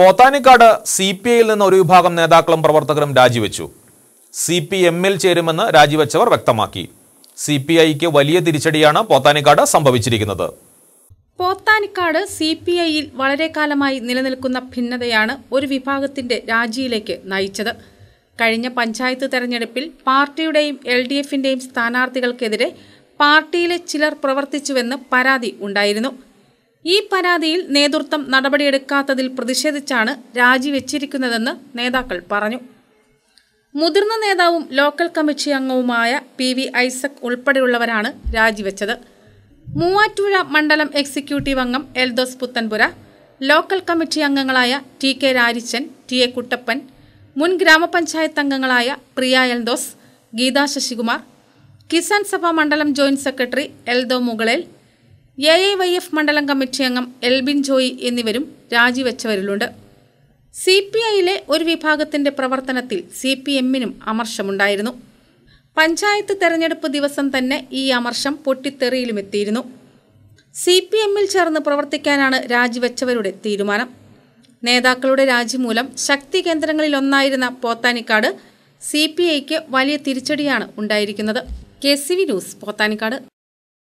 Pothanikkad C P ഐയിൽ നിന്ന് ഒരു വിഭാഗം നേതാക്കളും പ്രവർത്തകരും രാജിവെച്ചു സി പി എമ്മിൽ ചേരുമെന്ന് രാജിവെച്ചവർ വ്യക്തമാക്കി സി പി ഐക്ക് വലിയ തിരിച്ചടിയാണ് പോത്താനിക്കാട് സംഭവിച്ചിരിക്കുന്നത് പോത്താനിക്കാട് സി പി ഐയിൽ വളരെ കാലമായി നിലനിൽക്കുന്ന ഭിന്നതയാണ് ഒരു വിഭാഗത്തിന്റെ രാജിയിലേക്ക് നയിച്ചത് കഴിഞ്ഞ പഞ്ചായത്ത് തെരഞ്ഞെടുപ്പിൽ പാർട്ടിയുടെയും എൽ ഡി എഫിന്റെയും സ്ഥാനാർത്ഥികൾക്കെതിരെ പാർട്ടിയിലെ ചിലർ പ്രവർത്തിച്ചുവെന്ന് പരാതി ഉണ്ടായിരുന്നു ഈ പരാതിയിൽ നേതൃത്വം നടപടിയെടുക്കാത്തതിൽ പ്രതിഷേധിച്ചാണ് രാജിവെച്ചിരിക്കുന്നതെന്ന് നേതാക്കൾ പറഞ്ഞു മുതിർന്ന നേതാവും ലോക്കൽ കമ്മിറ്റി അംഗവുമായ പി വി ഐസക് ഉൾപ്പെടെയുള്ളവരാണ് രാജിവെച്ചത് മൂവാറ്റുപുഴ മണ്ഡലം എക്സിക്യൂട്ടീവ് അംഗം എൽദോസ് പുത്തൻപുര ലോക്കൽ കമ്മിറ്റി അംഗങ്ങളായ T K Rarichan T A Kuttappan മുൻ ഗ്രാമപഞ്ചായത്ത് അംഗങ്ങളായ പ്രിയ എൽദോസ് ഗീതാ ശശികുമാർ കിസാൻ സഭ മണ്ഡലം joint secretary Eldho Mukalel A I Y F മണ്ഡലം കമ്മിറ്റി അംഗം എൽബിൻ ജോയി എന്നിവരും രാജിവെച്ചവരിലുണ്ട് സി പി ഐയിലെ ഒരു വിഭാഗത്തിന്റെ പ്രവർത്തനത്തിൽ സി പി എമ്മിനും അമർഷമുണ്ടായിരുന്നു പഞ്ചായത്ത് തെരഞ്ഞെടുപ്പ് ദിവസം തന്നെ ഈ അമർഷം പൊട്ടിത്തെറിയിലുമെത്തിയിരുന്നു സി പി എമ്മിൽ ചേർന്ന് പ്രവർത്തിക്കാനാണ് രാജിവെച്ചവരുടെ തീരുമാനം നേതാക്കളുടെ രാജി മൂലം ശക്തി കേന്ദ്രങ്ങളിലൊന്നായിരുന്ന പോത്താനിക്കാട് സി പി ഐക്ക് വലിയ തിരിച്ചടിയാണ് ഉണ്ടായിരിക്കുന്നത് K C V news Pothanikkad